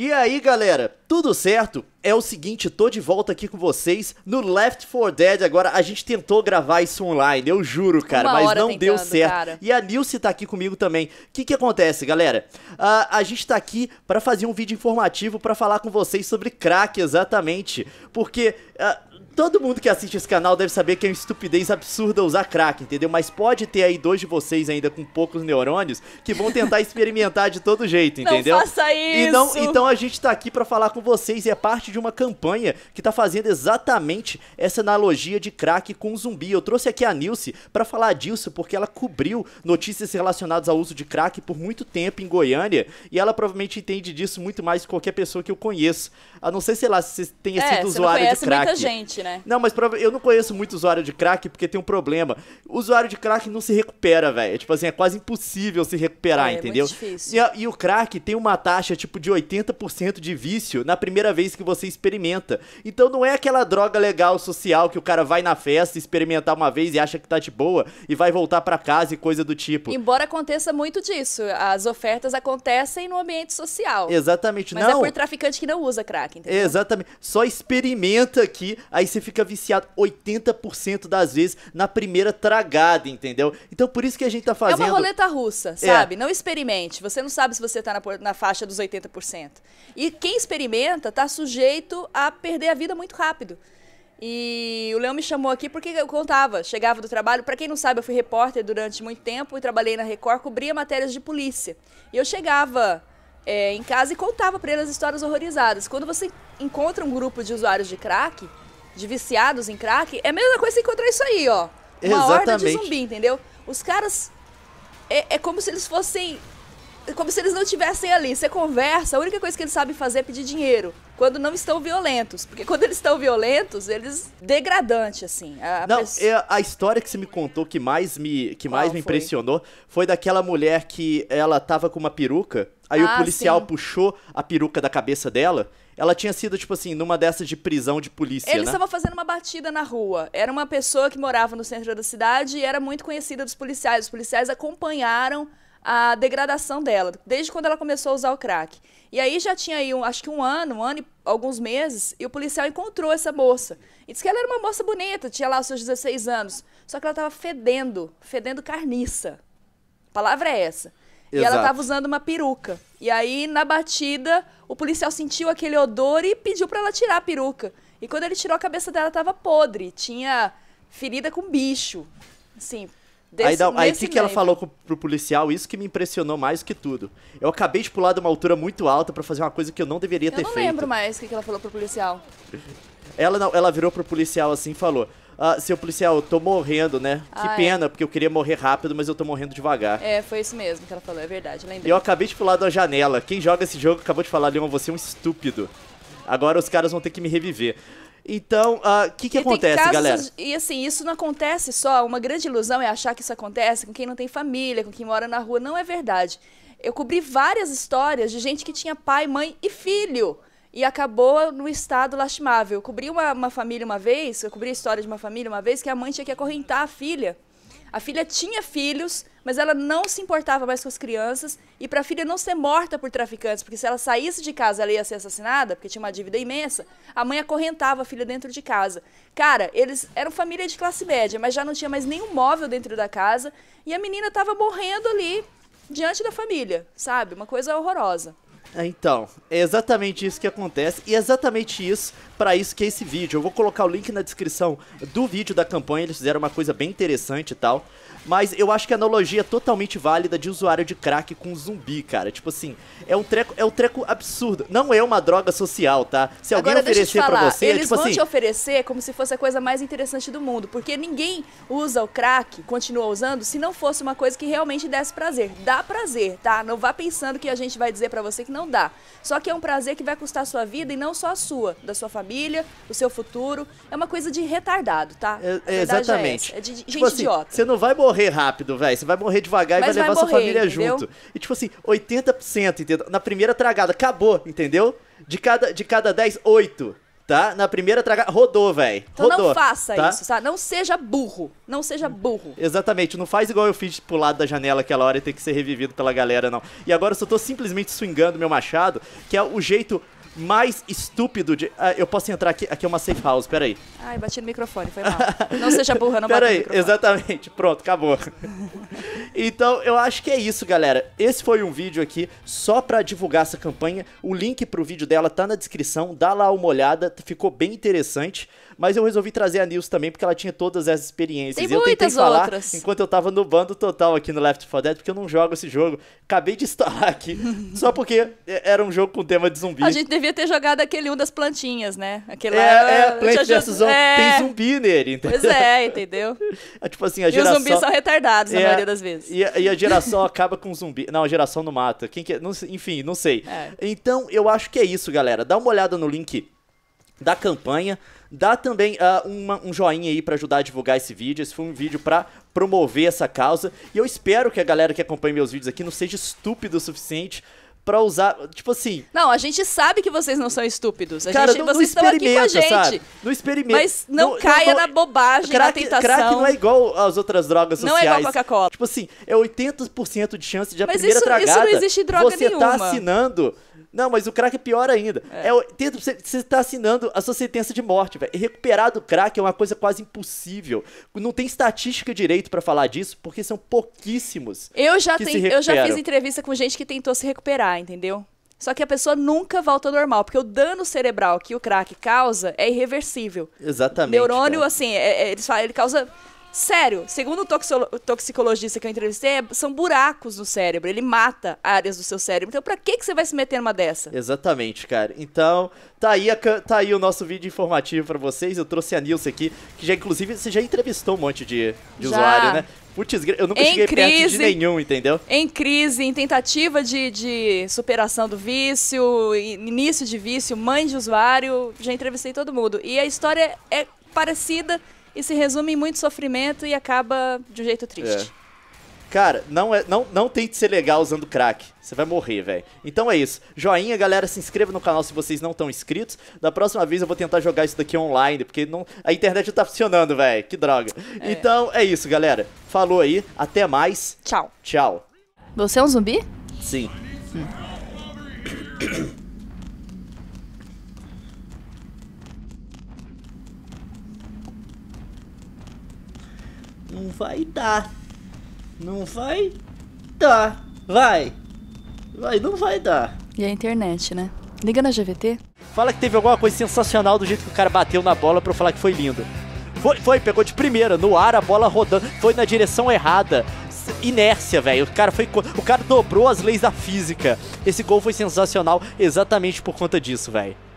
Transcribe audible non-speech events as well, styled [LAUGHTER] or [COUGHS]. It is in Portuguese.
E aí, galera, tudo certo? É o seguinte, tô de volta aqui com vocês no Left 4 Dead. Agora a gente tentou gravar isso online, eu juro, cara, Uma mas não tentando, deu certo. Cara. E a Nilce tá aqui comigo também. O que que acontece, galera? Uh, a gente tá aqui para fazer um vídeo informativo para falar com vocês sobre crack, exatamente. Porque uh, todo mundo que assiste esse canal deve saber que é uma estupidez absurda usar crack, entendeu? Mas pode ter aí dois de vocês ainda com poucos neurônios que vão tentar [LAUGHS] experimentar de todo jeito, entendeu? Não faça isso! E não, então a gente tá aqui para falar com vocês e é parte parte de uma campanha que está fazendo exatamente essa analogia de crack com zumbi. Eu trouxe aqui a Nilce para falar disso porque ela cobriu notícias relacionadas ao uso de crack por muito tempo em Goiânia e ela provavelmente entende disso muito mais que qualquer pessoa que eu conheço. A não ser, sei lá, se você tenha é, sido usuário de crack. Muita gente, né? Não, mas eu não conheço muito usuário de crack porque tem um problema. O usuário de crack não se recupera, velho. Tipo assim, é quase impossível se recuperar, é, entendeu? É muito difícil. E, e o crack tem uma taxa tipo de 80% de vício na primeira vez que você você experimenta. Então não é aquela droga legal social que o cara vai na festa experimentar uma vez e acha que tá de boa e vai voltar para casa e coisa do tipo. Embora aconteça muito disso, as ofertas acontecem no ambiente social. Exatamente, mas é não. Mas é por traficante que não usa crack, entendeu? Exatamente. Só experimenta aqui, aí você fica viciado 80% das vezes na primeira tragada, entendeu? Então por isso que a gente tá fazendo É uma roleta russa, é. sabe? É. Não experimente. Você não sabe se você tá na, na faixa dos 80%. E quem experimenta tá sujeito sujeito a perder a vida muito rápido. E o Leão me chamou aqui porque eu contava, chegava do trabalho. Para quem não sabe, eu fui repórter durante muito tempo e trabalhei na Record, cobria matérias de polícia. E eu chegava é, em casa e contava para eles histórias horrorizadas. Quando você encontra um grupo de usuários de crack, de viciados em crack, é a mesma coisa que encontrar isso aí, ó. Uma Exatamente. horda de zumbi, entendeu? Os caras. É, é como se eles fossem como se eles não estivessem ali. Você conversa, a única coisa que eles sabem fazer é pedir dinheiro. Quando não estão violentos. Porque quando eles estão violentos, eles. degradante, assim. A não, é a história que você me contou que mais me, que mais me foi? impressionou foi daquela mulher que ela tava com uma peruca. Aí ah, o policial sim. puxou a peruca da cabeça dela. Ela tinha sido, tipo assim, numa dessas de prisão de polícia. Eles né? estavam né? fazendo uma batida na rua. Era uma pessoa que morava no centro da cidade e era muito conhecida dos policiais. Os policiais acompanharam a degradação dela, desde quando ela começou a usar o crack. E aí já tinha aí, um, acho que um ano, um ano e alguns meses, e o policial encontrou essa moça. E disse que ela era uma moça bonita, tinha lá os seus 16 anos. Só que ela estava fedendo, fedendo carniça. A palavra é essa. Exato. E ela estava usando uma peruca. E aí, na batida, o policial sentiu aquele odor e pediu para ela tirar a peruca. E quando ele tirou a cabeça dela, estava podre. Tinha ferida com bicho. Assim, Desse, aí o aí que, que ela falou pro, pro policial? Isso que me impressionou mais que tudo. Eu acabei de pular de uma altura muito alta para fazer uma coisa que eu não deveria eu ter não feito. Eu não lembro mais o que, que ela falou pro policial. Ela, ela virou pro policial assim e falou: ah, seu policial, eu tô morrendo, né? que ah, é. pena, porque eu queria morrer rápido, mas eu tô morrendo devagar. É, foi isso mesmo que ela falou, é verdade, lembrei. Eu acabei de pular da janela. Quem joga esse jogo acabou de falar, Leon, você é um estúpido. Agora os caras vão ter que me reviver. Então, o uh, ah, que, que acontece, casos, galera? E assim, isso não acontece só. Uma grande ilusão é achar que isso acontece com quem não tem família, com quem mora na rua. Não é verdade. Eu cobri várias histórias de gente que tinha pai, mãe e filho e acabou no estado lastimável. Eu cobri uma, uma família uma vez, eu cobri a história de uma família uma vez que a mãe tinha que acorrentar a filha a filha tinha filhos, mas ela não se importava mais com as crianças e para a filha não ser morta por traficantes, porque se ela saísse de casa ela ia ser assassinada, porque tinha uma dívida imensa, a mãe acorrentava a filha dentro de casa. Cara, eles eram família de classe média, mas já não tinha mais nenhum móvel dentro da casa e a menina estava morrendo ali diante da família, sabe? Uma coisa horrorosa. Então, é exatamente isso que acontece e é exatamente isso para isso que é esse vídeo. Eu vou colocar o link na descrição do vídeo da campanha, eles fizeram uma coisa bem interessante e tal. Mas eu acho que a analogia é totalmente válida de usuário de crack com zumbi, cara. Tipo assim, é um treco, é um treco absurdo. Não é uma droga social, tá? Se alguém Agora, oferecer para você, é eles é, tipo vão assim... te oferecer como se fosse a coisa mais interessante do mundo, porque ninguém usa o crack, continua usando, se não fosse uma coisa que realmente desse prazer. Dá prazer, tá? Não vá pensando que a gente vai dizer para você que não não dá. Só que é um prazer que vai custar a sua vida e não só a sua, da sua família, o seu futuro. É uma coisa de retardado, tá? É, é, é exatamente. É, é, de gente tipo assim, idiota. Você não vai morrer rápido, velho. Você vai morrer devagar Mas e vai, vai levar morrer, sua família entendeu? junto. E tipo assim, 80%, entendeu? Na primeira tragada, acabou, entendeu? De cada, de cada 10, 8 tá? Na primeira tragada, rodou, velho. Então não faça tá? isso, tá? Não seja burro. Não seja burro. Exatamente. Não faz igual eu fiz pro lado da janela aquela hora e tem que ser revivido pela galera, não. E agora eu só tô simplesmente swingando meu machado, que é o jeito mais estúpido de... Ah, eu posso entrar aqui? Aqui é uma safe house, peraí. Ai, bati no microfone, foi mal. não seja burro não pera bati aí, exatamente. Pronto, acabou. [LAUGHS] Então eu acho que é isso, galera. Esse foi um vídeo aqui só pra divulgar essa campanha. O link pro vídeo dela tá na descrição, dá lá uma olhada, ficou bem interessante. Mas eu resolvi trazer a Nils também porque ela tinha todas essas experiências. Tem eu tentei falar outras. enquanto eu tava no bando total aqui no Left 4 Dead porque eu não jogo esse jogo. Acabei de instalar aqui [LAUGHS] só porque é, era um jogo com tema de zumbi. A gente devia ter jogado aquele um das plantinhas, né? Aquele é, lá, é, Plant Zumbi. É... Tem zumbi nele, entendeu? Pois é, entendeu? [LAUGHS] É, tipo assim, a e geração... E os zumbis são retardados é... na maioria das vezes. E, e, a geração acaba com zumbi. Não, a geração não mata. Quem que, é? não, enfim, não sei. É. Então, eu acho que é isso, galera. Dá uma olhada no link da campanha. Dá também uh, uma, um joinha aí para ajudar a divulgar esse vídeo. Esse foi um vídeo para promover essa causa. E eu espero que a galera que acompanha meus vídeos aqui não seja estúpida o suficiente pra usar. Tipo assim. Não, a gente sabe que vocês não são estúpidos. A cara, gente, não, vocês não estão aqui com a gente. Sabe? Não experimenta. Mas não, caia na bobagem, crack, na tentação. Crack não é igual às outras drogas sociais. Não é igual Coca-Cola. Tipo assim, é 80% de chance de a mas primeira isso, tragada. Isso não existe droga você tá nenhuma. Você tá assinando não, mas o crack é pior ainda. É. É, você está assinando a sua sentença de morte, velho. Recuperar do crack é uma coisa quase impossível. Não tem estatística direito para falar disso, porque são pouquíssimos. Eu já, tem, eu já fiz entrevista com gente que tentou se recuperar, entendeu? Só que a pessoa nunca volta ao normal, porque o dano cerebral que o crack causa é irreversível. Exatamente. O neurônio, cara. assim, é, é, ele causa Sério, segundo o toxicologista que eu entrevistei, é, são buracos no cérebro. Ele mata áreas do seu cérebro. Então, pra que, que você vai se meter numa dessa? Exatamente, cara. Então, tá aí, a, tá aí o nosso vídeo informativo para vocês. Eu trouxe a Nilce aqui, que já, inclusive, você já entrevistou um monte de, de usuário, né? Putz, eu nunca em cheguei crise, perto de nenhum, entendeu? Em crise, em tentativa de, de superação do vício, início de vício, mãe de usuário, já entrevistei todo mundo. E a história é parecida e se resume em muito sofrimento e acaba de um jeito triste. É. Cara, não, é, não, não tente ser legal usando crack. Você vai morrer, velho. Então é isso. Joinha, galera, se inscreva no canal se vocês não estão inscritos. Da próxima vez eu vou tentar jogar isso daqui online, porque não, a internet não tá funcionando, velho. Que droga. É. Então é isso, galera. Falou aí. Até mais. Tchau. Tchau. Você é um zumbi? Sim. Hum. [COUGHS] Não vai dar. Não vai dar. Vai. Vai, não vai dar. E a internet, né? Liga na GVT. Fala que teve alguma coisa sensacional do jeito que o cara bateu na bola pra eu falar que foi lindo. Foi, foi, pegou de primeira, no ar, a bola rodando, foi na direção errada. Inércia, velho. O cara foi. O cara dobrou as leis da física. Esse gol foi sensacional exatamente por conta disso, velho.